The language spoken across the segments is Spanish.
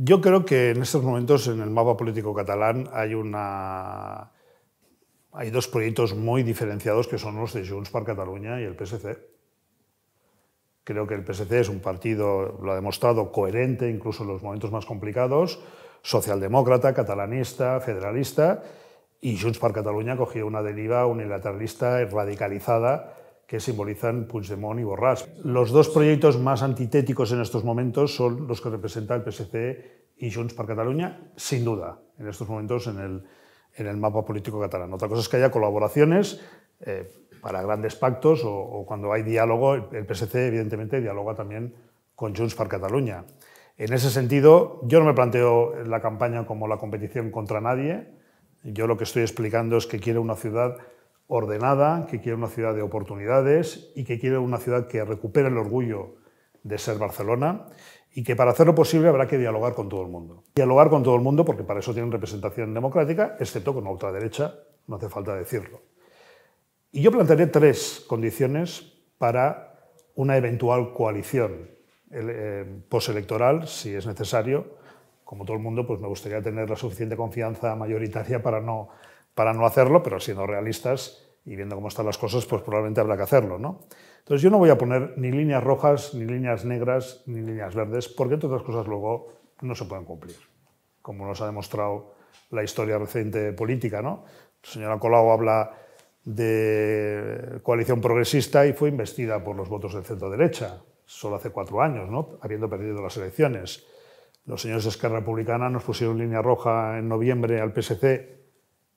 Yo creo que en estos momentos en el mapa político catalán hay una hay dos proyectos muy diferenciados que son los de Junts per Catalunya y el PSC. Creo que el PSC es un partido, lo ha demostrado, coherente incluso en los momentos más complicados, socialdemócrata, catalanista, federalista, y Junts per Catalunya cogió una deriva unilateralista y radicalizada que simbolizan Puigdemont y Borràs. Los dos proyectos más antitéticos en estos momentos son los que representa el PSC y Junts per Catalunya, sin duda, en estos momentos en el, en el mapa político catalán. Otra cosa es que haya colaboraciones eh, para grandes pactos o, cuando hay diálogo, el PSC evidentemente dialoga también con Junts per Catalunya. En ese sentido, yo no me planteo la campaña como la competición contra nadie. Yo lo que estoy explicando es que quiero una ciudad ordenada, que quiere una ciudad de oportunidades y que quiere una ciudad que recupere el orgullo de ser Barcelona y que para hacerlo posible habrá que dialogar con todo el mundo. Dialogar con todo el mundo porque para eso tienen representación democrática, excepto con la ultraderecha, no hace falta decirlo. Y yo plantearé tres condiciones para una eventual coalición eh, postelectoral, si es necesario. Como todo el mundo, pues me gustaría tener la suficiente confianza mayoritaria para no, para no hacerlo, pero siendo realistas, y viendo cómo están las cosas, pues probablemente habrá que hacerlo. ¿no? Entonces yo no voy a poner ni líneas rojas, ni líneas negras, ni líneas verdes, porque todas las cosas luego no se pueden cumplir, como nos ha demostrado la historia reciente política. ¿no? La señora Colau habla de coalición progresista y fue investida por los votos del centro derecha, solo hace cuatro años, ¿no? habiendo perdido las elecciones. Los señores de Esquerra Republicana nos pusieron línea roja en noviembre al PSC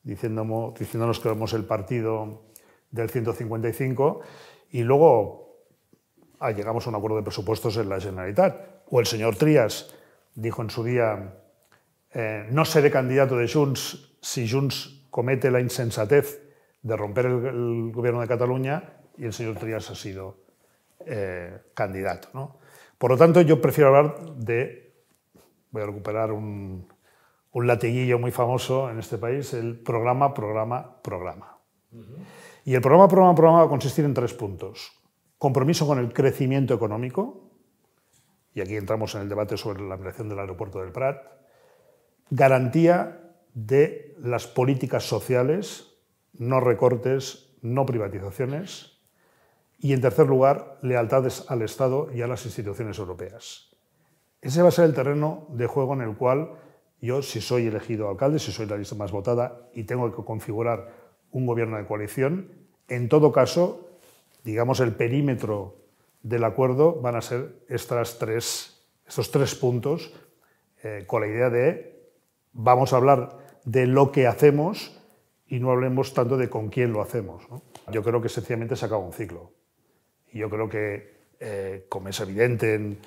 diciéndonos, que vemos el partido del 155 y luego ah, llegamos a un acuerdo de presupuestos en la Generalitat. O el señor Trías dijo en su día, eh, no seré candidato de Junts si Junts comete la insensatez de romper el, gobierno de Cataluña y el señor Trías ha sido eh, candidato. ¿no? Por lo tanto, yo prefiero hablar de, voy a recuperar un, un latiguillo muy famoso en este país, el programa, programa, programa. Y el programa, programa, programa va a consistir en tres puntos. Compromiso con el crecimiento económico, y aquí entramos en el debate sobre la ampliación del aeropuerto del Prat, garantía de las políticas sociales, no recortes, no privatizaciones, y en tercer lugar, lealtades al Estado y a las instituciones europeas. Ese va a ser el terreno de juego en el cual yo, si soy elegido alcalde, si soy la lista más votada y tengo que configurar un gobierno de coalición, en todo caso, digamos, el perímetro del acuerdo van a ser estas tres, estos tres puntos eh, con la idea de vamos a hablar de lo que hacemos y no hablemos tanto de con quién lo hacemos. Yo creo que sencillamente se acaba un ciclo. Y yo creo que, eh, como es evidente en,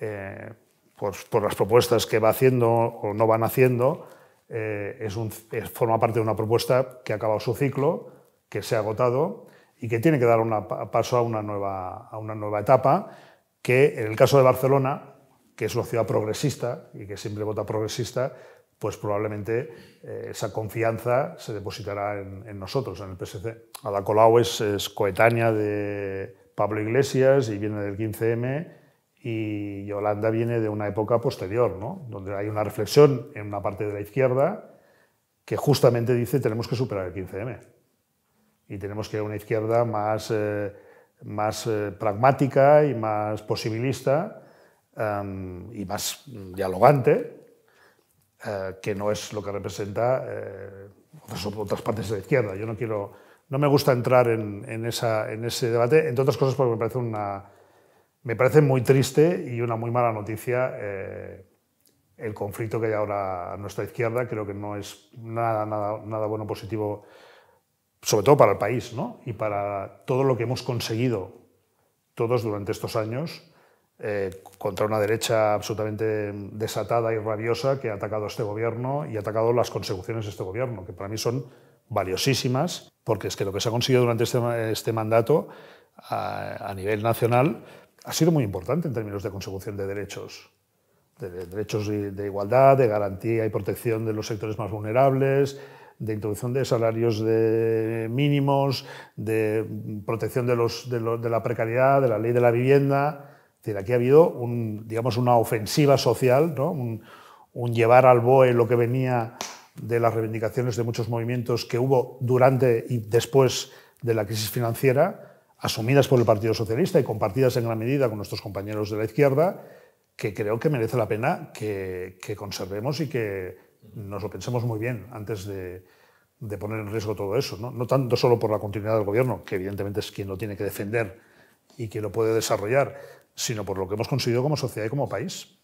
eh, por, por las propuestas que va haciendo o no van haciendo, eh, es forma parte de una propuesta que ha acabado su ciclo, que se ha agotado y que tiene que dar un paso a una, nueva, a una nueva etapa, que en el caso de Barcelona, que es una ciudad progresista y que siempre vota progresista, pues probablemente eh, esa confianza se depositará en, nosotros, en el PSC. Ada Colau es, es coetánea de Pablo Iglesias y viene del 15M y Yolanda viene de una época posterior, ¿no? donde hay una reflexión en una parte de la izquierda que justamente dice tenemos que superar el 15M y tenemos que ir a una izquierda más, eh, más eh, pragmática y más posibilista em, y más dialogante, eh, que no es lo que representa otras, partes de la izquierda. Yo no quiero, no me gusta entrar en, esa, en ese debate, entre otras cosas porque me parece una me parece muy triste y una muy mala noticia eh, el conflicto que hay ahora a nuestra izquierda. Creo que no es nada, nada, nada bueno positivo, sobre todo para el país y para todo lo que hemos conseguido todos durante estos años eh, contra una derecha absolutamente desatada y rabiosa que ha atacado a este gobierno y ha atacado las consecuciones de este gobierno, que para mí son valiosísimas, porque es que lo que se ha conseguido durante este, este mandato a nivel nacional ha sido muy importante en términos de consecución de derechos, de derechos de igualdad, de garantía y protección de los sectores más vulnerables, de introducción de salarios mínimos, de protección de, la precariedad, de la ley de la vivienda. aquí ha habido digamos, una ofensiva social, un, un, llevar al BOE lo que venía de las reivindicaciones de muchos movimientos que hubo durante y después de la crisis financiera asumidas por el Partido Socialista y compartidas en gran medida con nuestros compañeros de la izquierda, que creo que merece la pena que, conservemos y que nos lo pensemos muy bien antes de, poner en riesgo todo eso. ¿no? ¿no? tanto solo por la continuidad del gobierno, que evidentemente es quien lo tiene que defender y quien lo puede desarrollar, sino por lo que hemos conseguido como sociedad y como país.